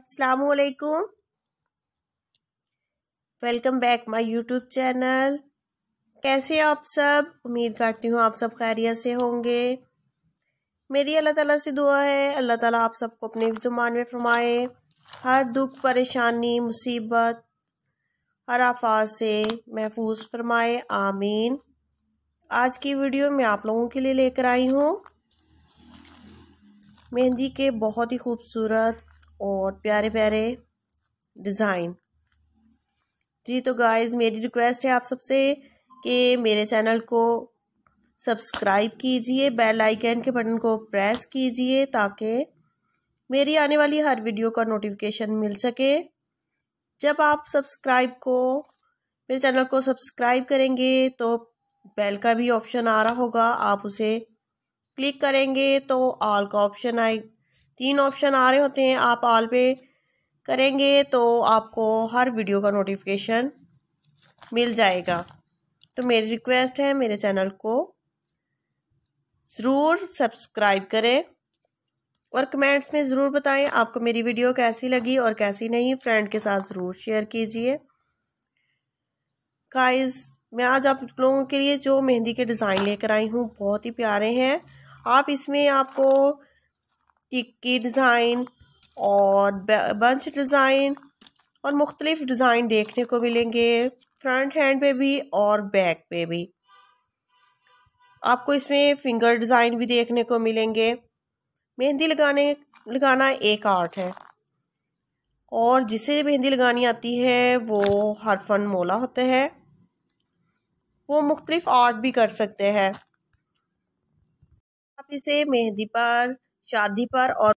अस्सलाम वालेकुम welcome back my YouTube channel कैसे आप सब उम्मीद करती हूँ आप सब खैरियत से होंगे मेरी अल्लाह ताला से दुआ है अल्लाह ताला आप सबको अपने जुमान में फरमाए हर दुख परेशानी मुसीबत हर आफात से महफूज फरमाए आमीन आज की वीडियो मैं आप लोगों के लिए लेकर आई हूँ मेहंदी के बहुत ही खूबसूरत और प्यारे प्यारे डिज़ाइन जी तो गाइस मेरी रिक्वेस्ट है आप सबसे कि मेरे चैनल को सब्सक्राइब कीजिए बेल आइकन के बटन को प्रेस कीजिए ताकि मेरी आने वाली हर वीडियो का नोटिफिकेशन मिल सके जब आप सब्सक्राइब को मेरे चैनल को सब्सक्राइब करेंगे तो बेल का भी ऑप्शन आ रहा होगा आप उसे क्लिक करेंगे तो ऑल का ऑप्शन आए तीन ऑप्शन आ रहे होते हैं आप ऑल पे करेंगे तो आपको हर वीडियो का नोटिफिकेशन मिल जाएगा तो मेरी रिक्वेस्ट है मेरे चैनल को ज़रूर सब्सक्राइब करें और कमेंट्स में ज़रूर बताएं आपको मेरी वीडियो कैसी लगी और कैसी नहीं फ्रेंड के साथ ज़रूर शेयर कीजिए काइज मैं आज आप लोगों के लिए जो मेहंदी के डिज़ाइन लेकर आई हूँ बहुत ही प्यारे हैं आप इसमें आपको टिक्की डिज़ाइन और बंच डिज़ाइन और मुख्तलिफ़ डिज़ाइन देखने को मिलेंगे फ्रंट हैंड पे भी और बैक पे भी आपको इसमें फिंगर डिज़ाइन भी देखने को मिलेंगे मेहंदी लगाने लगाना एक आर्ट है और जिसे मेहंदी लगानी आती है वो हर फन मोला होता है वो मुख्तलिफ आर्ट भी कर सकते हैं आप इसे मेहंदी पर शादी पर और